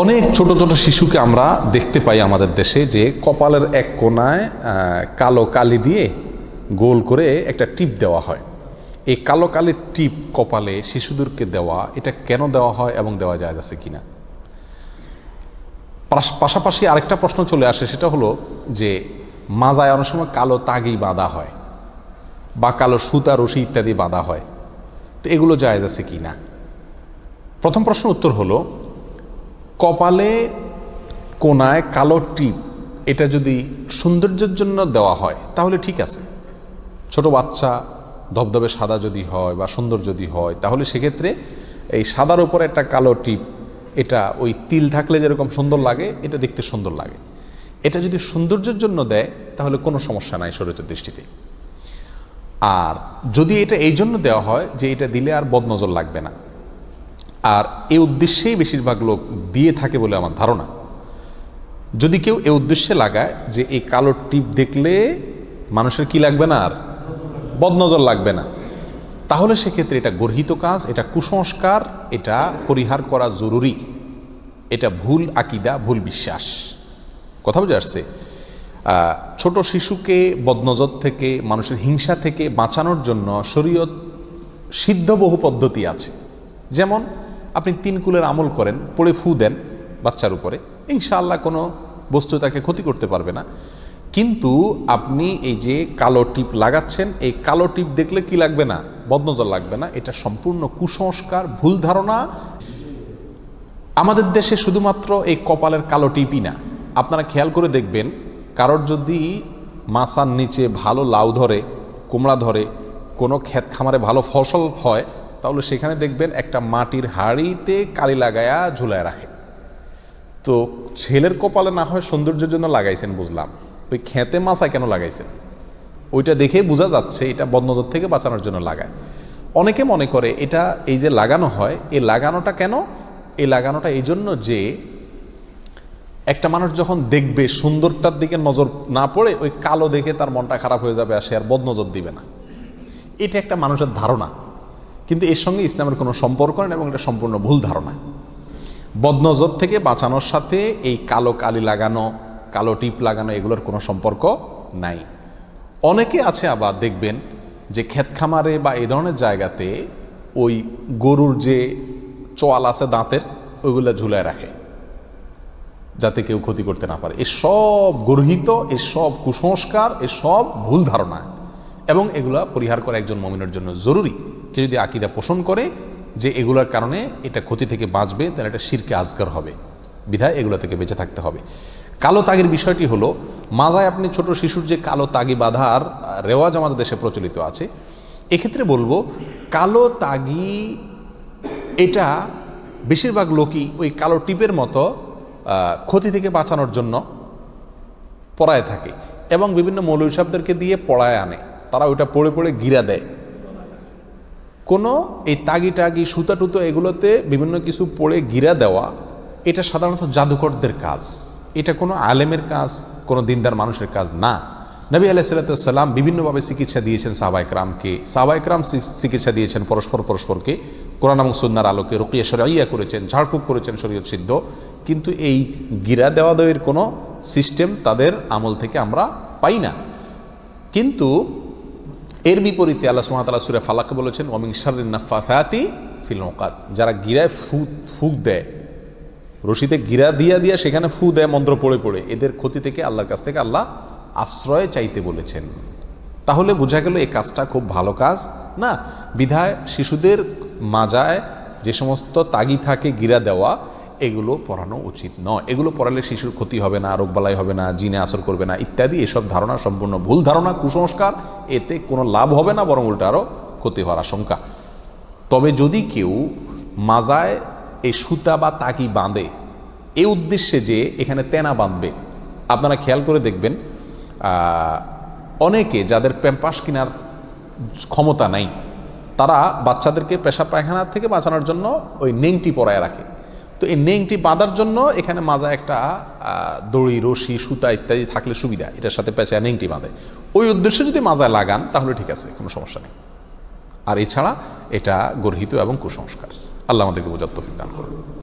অনেক ছোট ছোট শিশুকে আমরা দেখতে পাই আমাদের দেশে যে কপালের এক কোনায় কালো কালি দিয়ে গোল করে একটা টিপ দেওয়া হয় এই কালো কালের টিপ কপালে শিশুদেরকে দেওয়া এটা কেন দেওয়া হয় এবং দেওয়া যায় আছে কিনা পাশাপাশি আরেকটা প্রশ্ন চলে আসে সেটা হলো যে মাজায় অনেক সময় কালো তাগি বাঁধা হয় বা কালো সুতা রশি ইত্যাদি বাঁধা হয় তো এগুলো যায় আছে কি না প্রথম প্রশ্ন উত্তর হলো কপালে কোনায় কালো টিপ এটা যদি সৌন্দর্যের জন্য দেওয়া হয় তাহলে ঠিক আছে ছোট বাচ্চা ধবধবে সাদা যদি হয় বা সুন্দর যদি হয় তাহলে সেক্ষেত্রে এই সাদার উপর একটা কালো টিপ এটা ওই তিল থাকলে যেরকম সুন্দর লাগে এটা দেখতে সুন্দর লাগে এটা যদি সৌন্দর্যের জন্য দেয় তাহলে কোনো সমস্যা নাই শরীরের দৃষ্টিতে আর যদি এটা এই জন্য দেওয়া হয় যে এটা দিলে আর বদনজর লাগবে না আর এ উদ্দেশ্যেই বেশিরভাগ লোক দিয়ে থাকে বলে আমার ধারণা যদি কেউ এ উদ্দেশ্যে লাগায় যে এই কালো টিপ দেখলে মানুষের কি লাগবে না আর বদনজর লাগবে না তাহলে সেক্ষেত্রে এটা গর্হিত কাজ এটা কুসংস্কার এটা পরিহার করা জরুরি এটা ভুল আকিদা ভুল বিশ্বাস কথা বুঝে আসছে ছোট শিশুকে বদনজর থেকে মানুষের হিংসা থেকে বাঁচানোর জন্য শরীয়ত সিদ্ধ বহু পদ্ধতি আছে যেমন আপনি তিন কুলের আমল করেন পড়ে ফু দেন বাচ্চার উপরে ইনশাআল্লাহ কোনো বস্তু তাকে ক্ষতি করতে পারবে না কিন্তু আপনি এই যে কালো টিপ লাগাচ্ছেন এই কালো টিপ দেখলে কি লাগবে না বদনজর লাগবে না এটা সম্পূর্ণ কুসংস্কার ভুল ধারণা আমাদের দেশে শুধুমাত্র এই কপালের কালো টিপই না আপনারা খেয়াল করে দেখবেন কারোর যদি মাসার নিচে ভালো লাউ ধরে কুমড়া ধরে কোনো ক্ষেত খামারে ভালো ফসল হয় তাহলে সেখানে দেখবেন একটা মাটির হাড়িতে কালি লাগায়া ঝুলায় রাখে তো ছেলের কপালে না হয় সৌন্দর্যের জন্য লাগাইছেন বুঝলাম ওই খেতে মাছায় কেন লাগাইছেন ওইটা দেখে বোঝা যাচ্ছে এটা বদনজর থেকে বাঁচানোর জন্য লাগায় অনেকে মনে করে এটা এই যে লাগানো হয় এই লাগানোটা কেন এই লাগানোটা এই জন্য যে একটা মানুষ যখন দেখবে সুন্দরটার দিকে নজর না পড়ে ওই কালো দেখে তার মনটা খারাপ হয়ে যাবে আর সে আর বদনজর দিবে না এটা একটা মানুষের ধারণা কিন্তু এর সঙ্গে ইসলামের কোনো সম্পর্ক নেই এবং এটা সম্পূর্ণ ভুল ধারণা বদনজর থেকে বাঁচানোর সাথে এই কালো কালি লাগানো কালো টিপ লাগানো এগুলোর কোনো সম্পর্ক নাই অনেকে আছে আবার দেখবেন যে ক্ষেত খামারে বা এই ধরনের জায়গাতে ওই গরুর যে চোয়াল আছে দাঁতের ওইগুলো ঝুলায় রাখে যাতে কেউ ক্ষতি করতে না পারে এসব গর্হিত এসব কুসংস্কার এসব ভুল ধারণা এবং এগুলা পরিহার করা একজন মমিনের জন্য জরুরি যে যদি আকিদা পোষণ করে যে এগুলোর কারণে এটা ক্ষতি থেকে বাঁচবে তাহলে এটা শিরকে আজগার হবে বিধায় এগুলো থেকে বেঁচে থাকতে হবে কালো তাগির বিষয়টি হলো মাজায় আপনি ছোট শিশুর যে কালো তাগি বাঁধার রেওয়াজ আমাদের দেশে প্রচলিত আছে এক্ষেত্রে বলবো কালো তাগি এটা বেশিরভাগ লোকই ওই কালো টিপের মতো ক্ষতি থেকে বাঁচানোর জন্য পড়ায় থাকে এবং বিভিন্ন মৌলভী সাহেবদেরকে দিয়ে পড়ায় আনে তারা ওইটা পড়ে পড়ে গিরা দেয় কোনো এই তাগি টাগি সুতা টুতো এগুলোতে বিভিন্ন কিছু পড়ে গিরা দেওয়া এটা সাধারণত জাদুকরদের কাজ এটা কোনো আলেমের কাজ কোনো দিনদার মানুষের কাজ না নবী আলাইসাল্লাম বিভিন্নভাবে চিকিৎসা দিয়েছেন সাহবা ইকরাম চিকিৎসা দিয়েছেন পরস্পর পরস্পরকে কোরআন এবং সুন্নার আলোকে রুকিয়া সরাইয়া করেছেন ঝাড়ফুঁক করেছেন শরীয় সিদ্ধ কিন্তু এই গিরা দেওয়া দেওয়ের কোনো সিস্টেম তাদের আমল থেকে আমরা পাই না কিন্তু এর বিপরীতে আল্লাহ সুমাতাল্লাহ সুরে ফালাকে বলেছেন ওমিং ফিল নৌকাত যারা গিরায় ফু ফুক দেয় রশিতে গিরা দিয়া দিয়া সেখানে ফু দেয় মন্ত্র পড়ে পড়ে এদের ক্ষতি থেকে আল্লাহর কাছ থেকে আল্লাহ আশ্রয় চাইতে বলেছেন তাহলে বোঝা গেল এই কাজটা খুব ভালো কাজ না বিধায় শিশুদের মাজায় যে সমস্ত তাগি থাকে গিরা দেওয়া এগুলো পড়ানো উচিত নয় এগুলো পড়ালে শিশুর ক্ষতি হবে না রোগ বালাই হবে না জিনে আসর করবে না ইত্যাদি এসব ধারণা সম্পূর্ণ ভুল ধারণা কুসংস্কার এতে কোনো লাভ হবে না বরং উল্টা আরও ক্ষতি হওয়ার আশঙ্কা তবে যদি কেউ মাজায় এই সুতা বা তাকি বাঁধে এ উদ্দেশ্যে যে এখানে তেনা বাঁধবে আপনারা খেয়াল করে দেখবেন অনেকে যাদের প্যাম্পাস কেনার ক্ষমতা নাই তারা বাচ্চাদেরকে পেশা পায়খানা থেকে বাঁচানোর জন্য ওই নেংটি পরায় রাখে তো এই নেংটি বাঁধার জন্য এখানে মাজা একটা দড়ি রশি সুতা ইত্যাদি থাকলে সুবিধা এটার সাথে পেঁচা নেংটি বাঁধে ওই উদ্দেশ্যে যদি মাজায় লাগান তাহলে ঠিক আছে কোনো সমস্যা নেই আর এছাড়া এটা গর্হিত এবং কুসংস্কার আল্লাহ আমাদেরকে বোঝার দান করুন